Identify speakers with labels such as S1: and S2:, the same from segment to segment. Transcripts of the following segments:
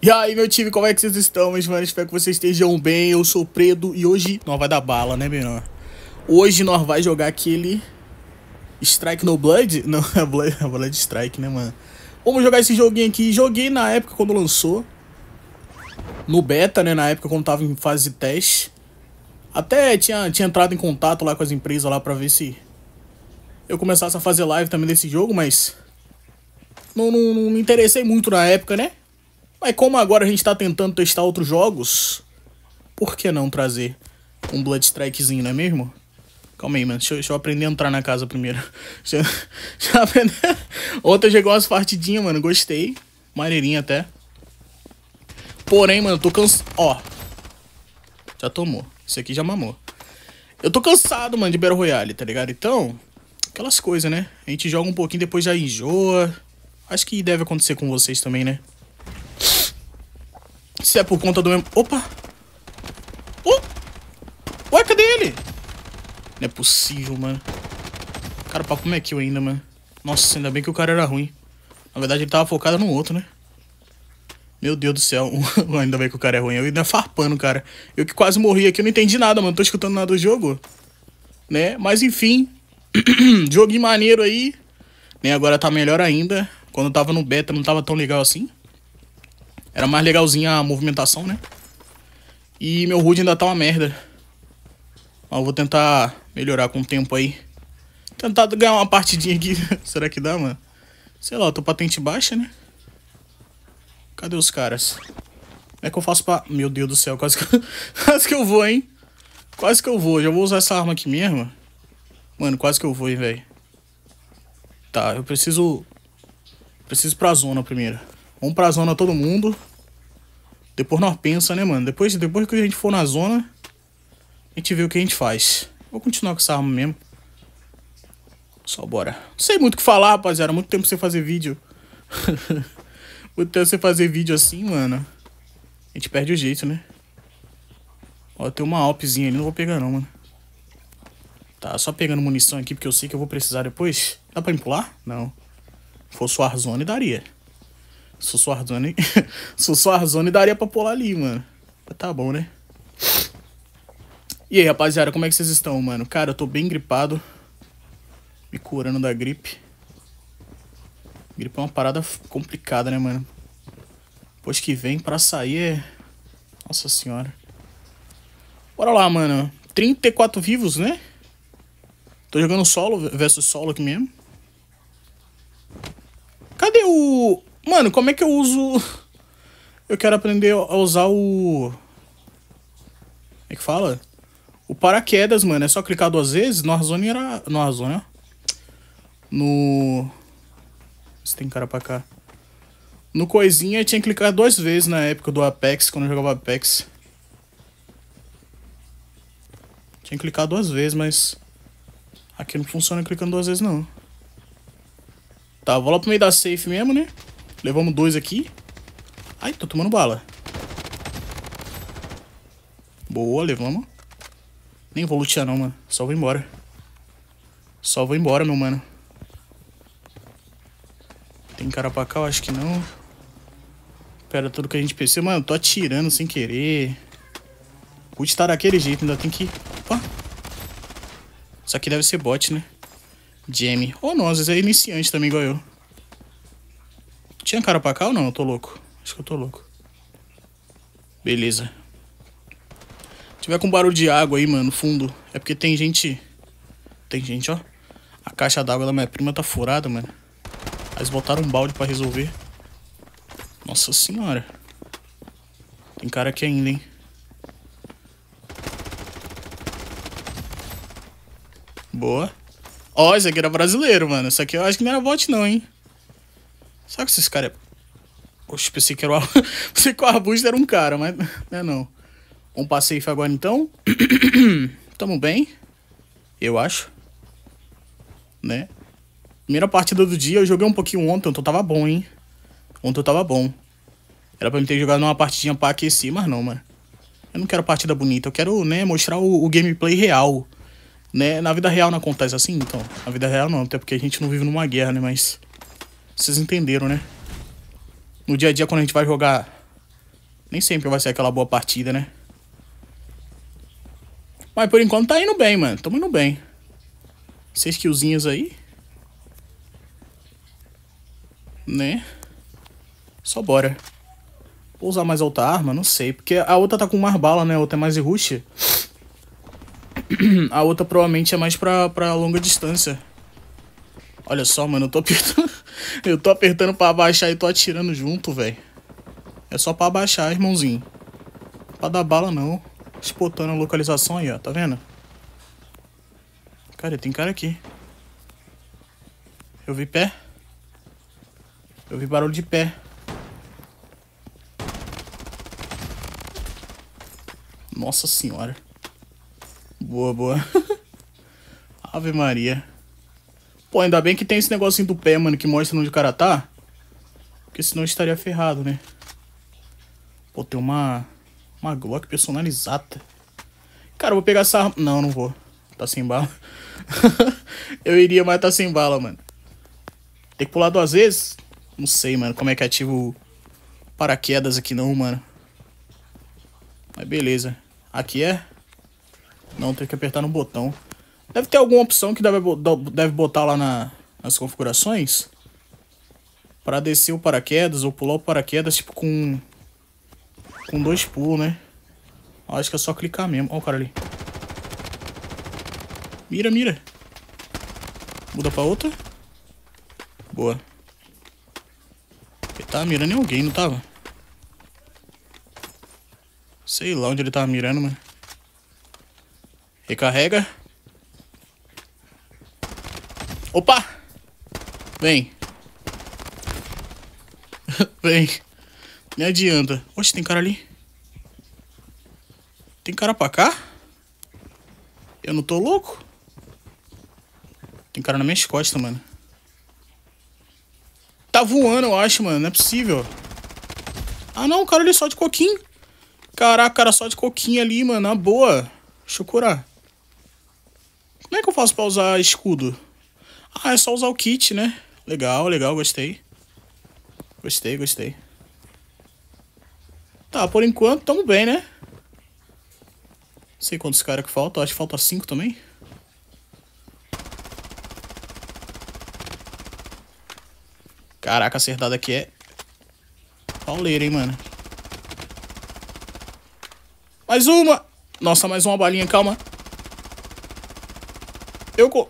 S1: E aí, meu time, como é que vocês estão, meus mano? Espero que vocês estejam bem. Eu sou Predo e hoje nós vai dar bala, né, menor? Hoje nós vai jogar aquele Strike no Blood? Não, é Blood, é Blood Strike, né, mano? Vamos jogar esse joguinho aqui. Joguei na época quando lançou. No beta, né, na época quando tava em fase de teste. Até tinha, tinha entrado em contato lá com as empresas lá pra ver se eu começasse a fazer live também desse jogo, mas... Não, não, não me interessei muito na época, né? Mas como agora a gente está tentando testar outros jogos, por que não trazer um Blood Strikezinho, não é mesmo? Calma aí, mano. Deixa eu, deixa eu aprender a entrar na casa primeiro. Deixa, deixa eu aprender. chegou umas partidinhas, mano. Gostei. Maneirinha até. Porém, mano, eu tô cansado. Ó. Já tomou. Isso aqui já mamou. Eu tô cansado, mano, de Battle Royale, tá ligado? Então, aquelas coisas, né? A gente joga um pouquinho, depois já enjoa. Acho que deve acontecer com vocês também, né? Se é por conta do mesmo... Opa! Oh! Ué, cadê ele? Não é possível, mano. Cara, o papo é kill ainda, mano. Nossa, ainda bem que o cara era ruim. Na verdade, ele tava focado no outro, né? Meu Deus do céu. ainda bem que o cara é ruim. Eu ainda farpando, cara. Eu que quase morri aqui. Eu não entendi nada, mano. Não tô escutando nada do jogo. Né? Mas, enfim. Joguinho maneiro aí. Né? Agora tá melhor ainda. Quando tava no beta, não tava tão legal assim. Era mais legalzinha a movimentação, né? E meu HUD ainda tá uma merda. Mas eu vou tentar melhorar com o tempo aí. Tentar ganhar uma partidinha aqui. Será que dá, mano? Sei lá, eu tô patente baixa, né? Cadê os caras? Como é que eu faço pra... Meu Deus do céu, quase que, quase que eu vou, hein? Quase que eu vou. Já vou usar essa arma aqui mesmo. Mano, quase que eu vou, hein, velho. Tá, eu preciso... Preciso pra zona primeiro. Vamos pra zona todo mundo. Depois nós pensa, né, mano? Depois, depois que a gente for na zona, a gente vê o que a gente faz. Vou continuar com essa arma mesmo. Só bora. Não sei muito o que falar, rapaziada. Muito tempo sem fazer vídeo. muito tempo sem fazer vídeo assim, mano. A gente perde o jeito, né? Ó, tem uma alpzinha ali. Não vou pegar não, mano. Tá, só pegando munição aqui, porque eu sei que eu vou precisar depois. Dá pra me pular? Não. Se fosse o Arzone, daria. Sussou Arzoni. Sussou Arzoni daria pra pular ali, mano. Mas tá bom, né? E aí, rapaziada, como é que vocês estão, mano? Cara, eu tô bem gripado. Me curando da gripe. Gripe é uma parada complicada, né, mano? Depois que vem pra sair é... Nossa senhora. Bora lá, mano. 34 vivos, né? Tô jogando solo versus solo aqui mesmo. Cadê o mano, como é que eu uso. Eu quero aprender a usar o. Como é que fala? O paraquedas, mano. É só clicar duas vezes. No Arzoni era. No Arzoni, ó. No. Se tem cara pra cá. No coisinha tinha que clicar duas vezes na época do Apex, quando eu jogava Apex. Tinha que clicar duas vezes, mas. Aqui não funciona clicando duas vezes, não. Tá, vou lá pro meio da safe mesmo, né? Levamos dois aqui. Ai, tô tomando bala. Boa, levamos. Nem vou lutear não, mano. Só vou embora. Só vou embora, meu mano. Tem cara pra cá? Eu acho que não. Pera, tudo que a gente pensou. Mano, tô atirando sem querer. Putz, tá daquele jeito. Ainda tem que... Opa. Isso aqui deve ser bot, né? Jamie. Ou oh, não, às vezes é iniciante também, igual eu. Tinha cara cá ou não? Eu tô louco. Acho que eu tô louco. Beleza. Se tiver com barulho de água aí, mano, no fundo, é porque tem gente... Tem gente, ó. A caixa d'água da minha prima tá furada, mano. Eles botaram um balde pra resolver. Nossa senhora. Tem cara aqui ainda, hein. Boa. Ó, esse aqui era brasileiro, mano. Isso aqui eu acho que não era bot não, hein. Será que esse cara É... Oxe, pensei que, era o... pensei que o arbusto era um cara, mas não é não. Vamos pra agora então. Tamo bem. Eu acho. Né? Primeira partida do dia, eu joguei um pouquinho ontem, então tava bom, hein? Ontem eu tava bom. Era pra eu ter jogado uma partidinha pra aquecer, mas não, mano. Eu não quero partida bonita, eu quero, né, mostrar o, o, gameplay real. Né? Na vida real não acontece assim, então. Na vida real não, até porque a gente não vive numa guerra, né, mas... Vocês entenderam, né? No dia a dia, quando a gente vai jogar, nem sempre vai ser aquela boa partida, né? Mas por enquanto tá indo bem, mano. Tamo indo bem. Seis killzinhos aí. Né? Só bora. Vou usar mais outra arma? Não sei. Porque a outra tá com mais bala, né? A outra é mais rush. A outra provavelmente é mais pra, pra longa distância. Olha só, mano. Eu tô apertando... Eu tô apertando pra abaixar e tô atirando junto, velho. É só pra abaixar, irmãozinho. Pra dar bala, não. Espotando a localização aí, ó. Tá vendo? Cara, tem cara aqui. Eu vi pé. Eu vi barulho de pé. Nossa senhora. Boa, boa. Ave Maria. Pô, ainda bem que tem esse negocinho do pé, mano, que mostra onde o cara tá. Porque senão estaria ferrado, né? Pô, tem uma... Uma Glock personalizada. Cara, eu vou pegar essa... Não, não vou. Tá sem bala. eu iria, mas tá sem bala, mano. Tem que pular duas vezes? Não sei, mano, como é que ativo paraquedas aqui não, mano. Mas beleza. Aqui é? Não, tem que apertar no botão. Deve ter alguma opção que deve, deve botar lá na, nas configurações. Para descer o paraquedas ou pular o paraquedas, tipo, com... Com dois pulos, né? Acho que é só clicar mesmo. Olha o cara ali. Mira, mira. Muda pra outra. Boa. Ele tava tá mirando em alguém, não tava? Sei lá onde ele tava tá mirando, mano. Recarrega. Opa! Vem. Vem. Nem adianta. Oxe, tem cara ali. Tem cara pra cá? Eu não tô louco? Tem cara na minha costas, mano. Tá voando, eu acho, mano. Não é possível. Ah, não. O cara ali só de coquinho. Caraca, cara só de coquinho ali, mano. Na boa. Deixa eu curar. Como é que eu faço pra usar escudo? Ah, é só usar o kit, né? Legal, legal, gostei. Gostei, gostei. Tá, por enquanto, tamo bem, né? Não sei quantos caras que faltam. Acho que falta cinco também. Caraca, acertado aqui é... Pauleira, hein, mano. Mais uma! Nossa, mais uma balinha, calma. Eu... Co...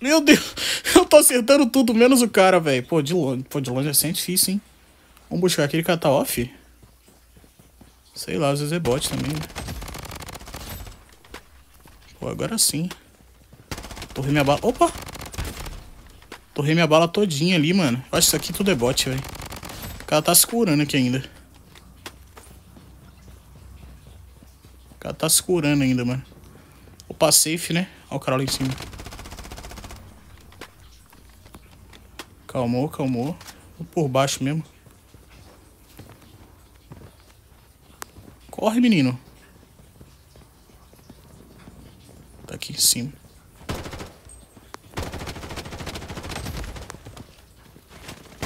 S1: Meu Deus! eu tô acertando tudo, menos o cara, velho. Pô, de longe, pô, de longe assim é difícil, hein? Vamos buscar aquele tá off? Sei lá, às vezes é bot também, né? Pô, agora sim. Torrei minha bala. Opa! Torrei minha bala todinha ali, mano. Eu acho que isso aqui tudo é bot, velho. O cara tá se curando aqui ainda. O cara tá se curando ainda, mano. Opa, safe, né? Olha o cara lá em cima. Calmou, calmou. Por baixo mesmo. Corre, menino. Tá aqui em cima.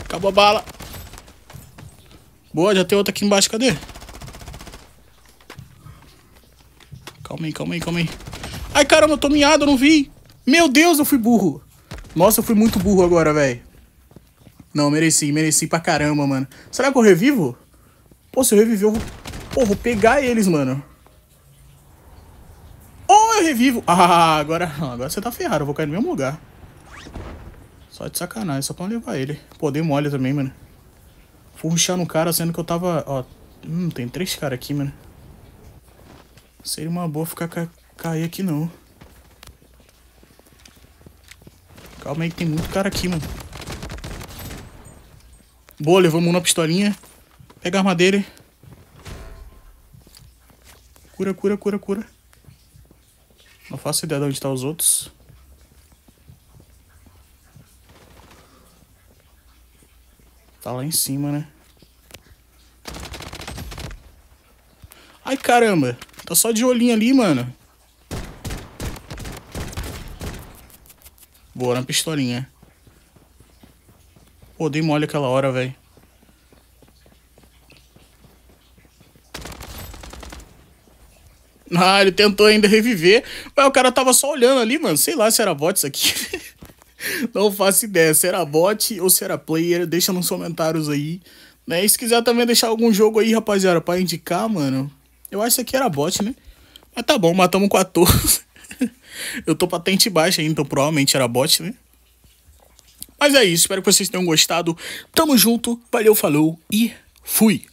S1: Acabou a bala. Boa, já tem outra aqui embaixo. Cadê? Calma aí, calma aí, calma aí. Ai, caramba, eu tô miado, eu não vi. Meu Deus, eu fui burro. Nossa, eu fui muito burro agora, velho. Não, mereci, mereci pra caramba, mano. Será que eu revivo? Pô, se eu reviver, eu vou... Pô, vou pegar eles, mano. oh, eu revivo. Ah, agora, agora você tá ferrado. Eu vou cair no mesmo lugar. Só de sacanagem, só pra levar ele. Pô, dei mole também, mano. Vou ruxar no cara, sendo que eu tava... Ó, hum, tem três caras aqui, mano. Seria uma boa ficar ca... cair aqui, não. Calma aí que tem muito cara aqui, mano. Boa, levamos uma pistolinha. Pega a arma dele. Cura, cura, cura, cura. Não faço ideia de onde estão tá os outros. Tá lá em cima, né? Ai, caramba. Tá só de olhinho ali, mano. Boa, na pistolinha. Pô, dei mole aquela hora, velho. Ah, ele tentou ainda reviver. Mas o cara tava só olhando ali, mano. Sei lá se era bot isso aqui. Não faço ideia. Se era bot ou se era player, deixa nos comentários aí. Né? E se quiser também deixar algum jogo aí, rapaziada, pra indicar, mano. Eu acho que aqui era bot, né? Mas tá bom, matamos 14. Eu tô patente baixa ainda, então provavelmente era bot, né? Mas é isso, espero que vocês tenham gostado. Tamo junto, valeu, falou e fui!